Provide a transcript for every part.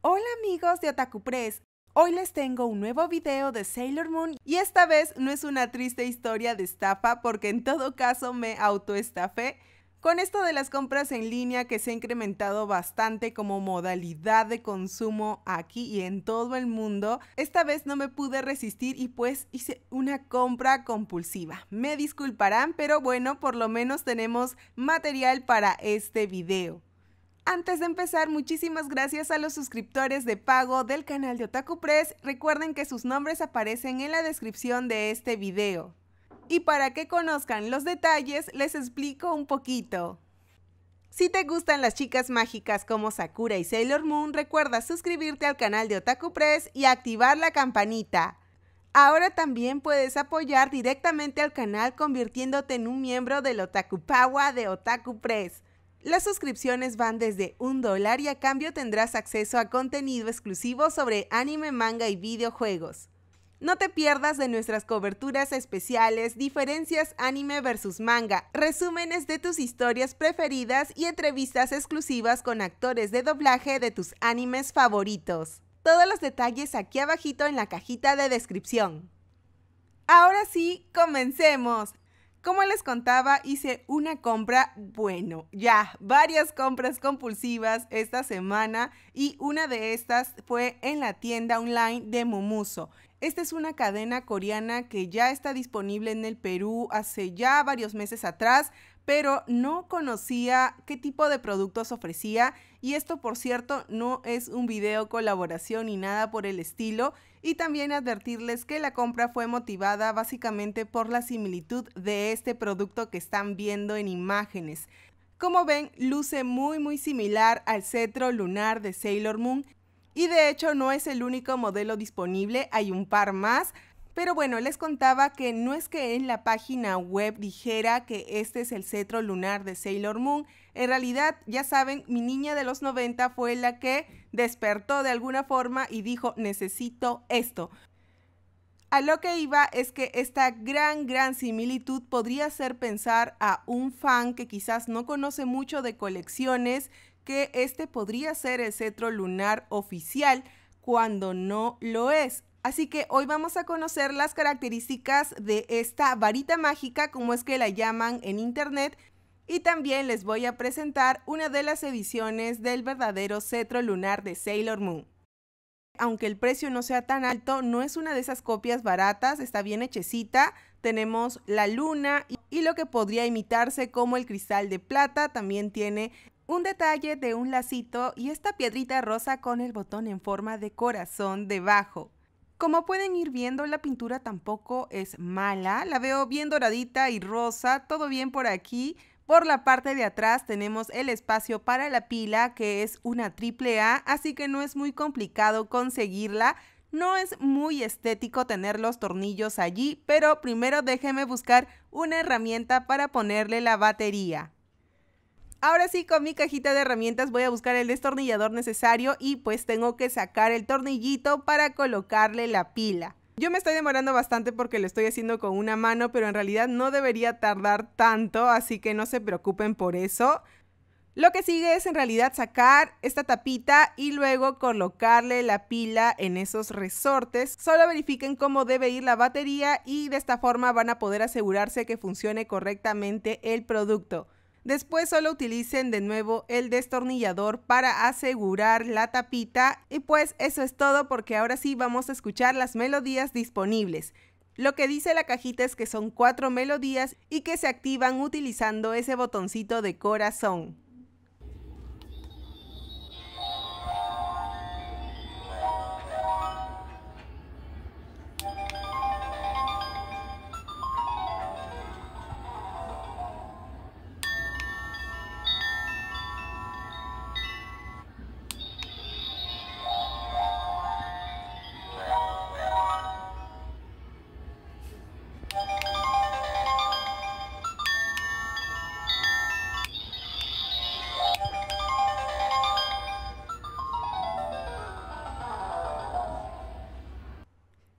Hola amigos de Otaku Press, hoy les tengo un nuevo video de Sailor Moon y esta vez no es una triste historia de estafa porque en todo caso me autoestafé. Con esto de las compras en línea que se ha incrementado bastante como modalidad de consumo aquí y en todo el mundo, esta vez no me pude resistir y pues hice una compra compulsiva. Me disculparán, pero bueno, por lo menos tenemos material para este video. Antes de empezar, muchísimas gracias a los suscriptores de pago del canal de Otaku Press. Recuerden que sus nombres aparecen en la descripción de este video. Y para que conozcan los detalles, les explico un poquito. Si te gustan las chicas mágicas como Sakura y Sailor Moon, recuerda suscribirte al canal de Otaku Press y activar la campanita. Ahora también puedes apoyar directamente al canal convirtiéndote en un miembro del Otaku Power de Otaku Press. Las suscripciones van desde un dólar y a cambio tendrás acceso a contenido exclusivo sobre anime, manga y videojuegos. No te pierdas de nuestras coberturas especiales, diferencias anime versus manga, resúmenes de tus historias preferidas y entrevistas exclusivas con actores de doblaje de tus animes favoritos. Todos los detalles aquí abajito en la cajita de descripción. Ahora sí, comencemos. Como les contaba, hice una compra, bueno, ya, varias compras compulsivas esta semana y una de estas fue en la tienda online de Momuso. Esta es una cadena coreana que ya está disponible en el Perú hace ya varios meses atrás, pero no conocía qué tipo de productos ofrecía y esto por cierto no es un video colaboración ni nada por el estilo y también advertirles que la compra fue motivada básicamente por la similitud de este producto que están viendo en imágenes. Como ven, luce muy muy similar al cetro lunar de Sailor Moon y de hecho no es el único modelo disponible, hay un par más, pero bueno, les contaba que no es que en la página web dijera que este es el cetro lunar de Sailor Moon. En realidad, ya saben, mi niña de los 90 fue la que despertó de alguna forma y dijo, necesito esto. A lo que iba es que esta gran, gran similitud podría hacer pensar a un fan que quizás no conoce mucho de colecciones que este podría ser el cetro lunar oficial cuando no lo es. Así que hoy vamos a conocer las características de esta varita mágica, como es que la llaman en internet, y también les voy a presentar una de las ediciones del verdadero cetro lunar de Sailor Moon. Aunque el precio no sea tan alto, no es una de esas copias baratas, está bien hechecita. Tenemos la luna y lo que podría imitarse como el cristal de plata, también tiene un detalle de un lacito y esta piedrita rosa con el botón en forma de corazón debajo. Como pueden ir viendo, la pintura tampoco es mala. La veo bien doradita y rosa, todo bien por aquí. Por la parte de atrás tenemos el espacio para la pila, que es una triple A, así que no es muy complicado conseguirla. No es muy estético tener los tornillos allí, pero primero déjeme buscar una herramienta para ponerle la batería. Ahora sí, con mi cajita de herramientas voy a buscar el destornillador necesario y pues tengo que sacar el tornillito para colocarle la pila. Yo me estoy demorando bastante porque lo estoy haciendo con una mano, pero en realidad no debería tardar tanto, así que no se preocupen por eso. Lo que sigue es en realidad sacar esta tapita y luego colocarle la pila en esos resortes. Solo verifiquen cómo debe ir la batería y de esta forma van a poder asegurarse que funcione correctamente el producto. Después solo utilicen de nuevo el destornillador para asegurar la tapita. Y pues eso es todo porque ahora sí vamos a escuchar las melodías disponibles. Lo que dice la cajita es que son cuatro melodías y que se activan utilizando ese botoncito de corazón.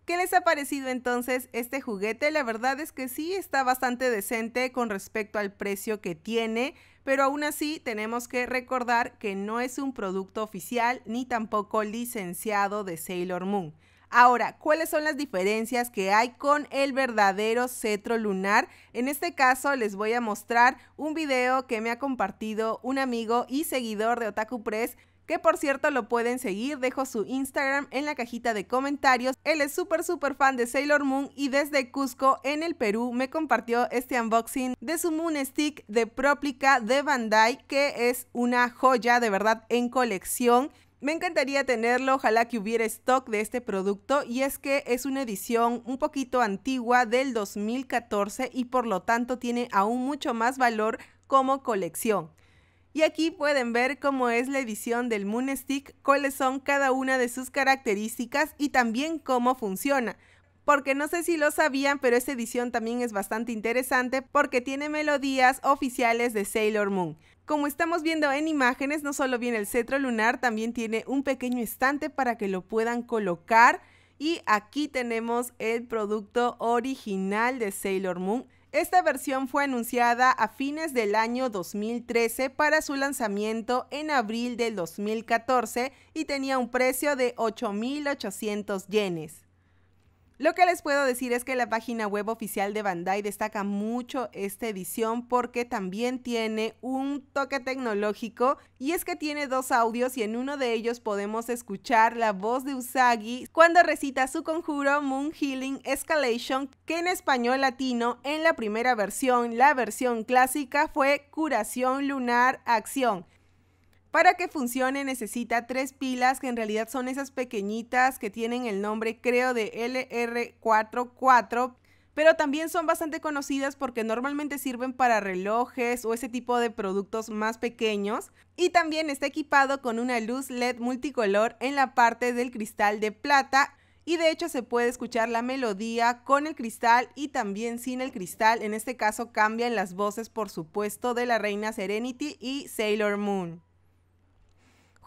¿Qué les ha parecido entonces este juguete? La verdad es que sí, está bastante decente con respecto al precio que tiene, pero aún así tenemos que recordar que no es un producto oficial ni tampoco licenciado de Sailor Moon. Ahora, ¿cuáles son las diferencias que hay con el verdadero cetro lunar? En este caso les voy a mostrar un video que me ha compartido un amigo y seguidor de Otaku Press que por cierto lo pueden seguir, dejo su Instagram en la cajita de comentarios. Él es súper súper fan de Sailor Moon y desde Cusco en el Perú me compartió este unboxing de su Moon Stick de Proplica de Bandai que es una joya de verdad en colección. Me encantaría tenerlo, ojalá que hubiera stock de este producto y es que es una edición un poquito antigua del 2014 y por lo tanto tiene aún mucho más valor como colección. Y aquí pueden ver cómo es la edición del Moon Stick, cuáles son cada una de sus características y también cómo funciona. Porque no sé si lo sabían, pero esta edición también es bastante interesante porque tiene melodías oficiales de Sailor Moon. Como estamos viendo en imágenes, no solo viene el cetro lunar, también tiene un pequeño estante para que lo puedan colocar. Y aquí tenemos el producto original de Sailor Moon. Esta versión fue anunciada a fines del año 2013 para su lanzamiento en abril del 2014 y tenía un precio de 8.800 yenes. Lo que les puedo decir es que la página web oficial de Bandai destaca mucho esta edición porque también tiene un toque tecnológico y es que tiene dos audios y en uno de ellos podemos escuchar la voz de Usagi cuando recita su conjuro Moon Healing Escalation que en español latino en la primera versión, la versión clásica fue Curación Lunar Acción. Para que funcione necesita tres pilas que en realidad son esas pequeñitas que tienen el nombre creo de LR44, pero también son bastante conocidas porque normalmente sirven para relojes o ese tipo de productos más pequeños. Y también está equipado con una luz LED multicolor en la parte del cristal de plata y de hecho se puede escuchar la melodía con el cristal y también sin el cristal. En este caso cambian las voces por supuesto de la reina Serenity y Sailor Moon.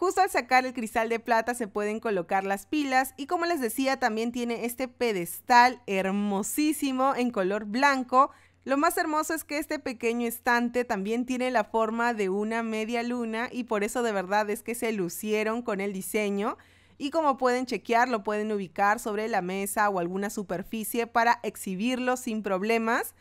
Justo al sacar el cristal de plata se pueden colocar las pilas y como les decía también tiene este pedestal hermosísimo en color blanco. Lo más hermoso es que este pequeño estante también tiene la forma de una media luna y por eso de verdad es que se lucieron con el diseño. Y como pueden chequear, lo pueden ubicar sobre la mesa o alguna superficie para exhibirlo sin problemas.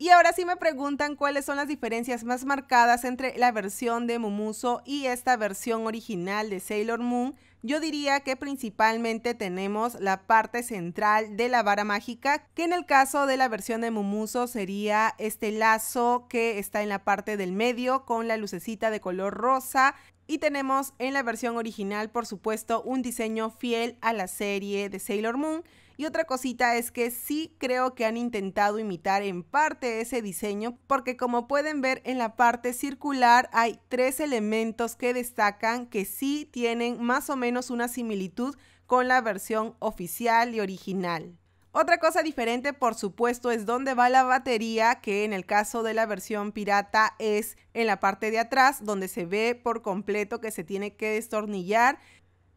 Y ahora sí me preguntan cuáles son las diferencias más marcadas entre la versión de Mumuso y esta versión original de Sailor Moon. Yo diría que principalmente tenemos la parte central de la vara mágica, que en el caso de la versión de Mumuso sería este lazo que está en la parte del medio con la lucecita de color rosa y tenemos en la versión original, por supuesto, un diseño fiel a la serie de Sailor Moon. Y otra cosita es que sí creo que han intentado imitar en parte ese diseño porque como pueden ver en la parte circular hay tres elementos que destacan que sí tienen más o menos una similitud con la versión oficial y original. Otra cosa diferente, por supuesto, es dónde va la batería, que en el caso de la versión pirata es en la parte de atrás, donde se ve por completo que se tiene que destornillar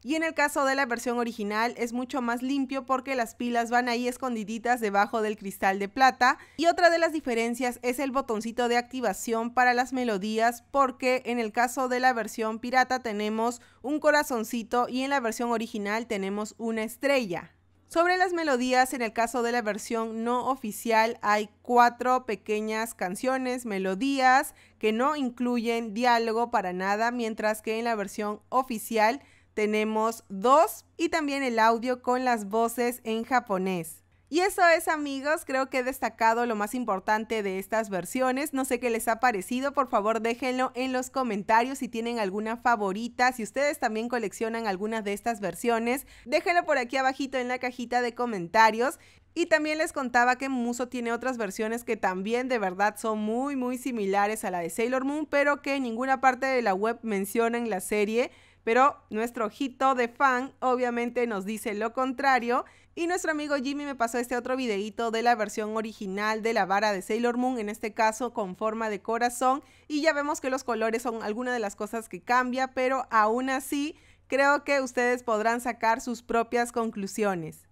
y en el caso de la versión original es mucho más limpio porque las pilas van ahí escondiditas debajo del cristal de plata. Y otra de las diferencias es el botoncito de activación para las melodías porque en el caso de la versión pirata tenemos un corazoncito y en la versión original tenemos una estrella. Sobre las melodías, en el caso de la versión no oficial, hay cuatro pequeñas canciones, melodías, que no incluyen diálogo para nada, mientras que en la versión oficial tenemos dos y también el audio con las voces en japonés. Y eso es amigos, creo que he destacado lo más importante de estas versiones. No sé qué les ha parecido, por favor déjenlo en los comentarios si tienen alguna favorita, si ustedes también coleccionan algunas de estas versiones, déjenlo por aquí abajito en la cajita de comentarios. Y también les contaba que Muso tiene otras versiones que también de verdad son muy muy similares a la de Sailor Moon, pero que ninguna parte de la web menciona en la serie pero nuestro ojito de fan obviamente nos dice lo contrario. Y nuestro amigo Jimmy me pasó este otro videito de la versión original de la vara de Sailor Moon, en este caso con forma de corazón. Y ya vemos que los colores son alguna de las cosas que cambia, pero aún así creo que ustedes podrán sacar sus propias conclusiones.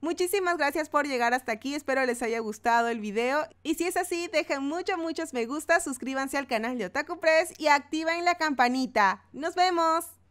Muchísimas gracias por llegar hasta aquí, espero les haya gustado el video y si es así dejen muchos muchos me gusta, suscríbanse al canal de Otaku Press y activen la campanita. ¡Nos vemos!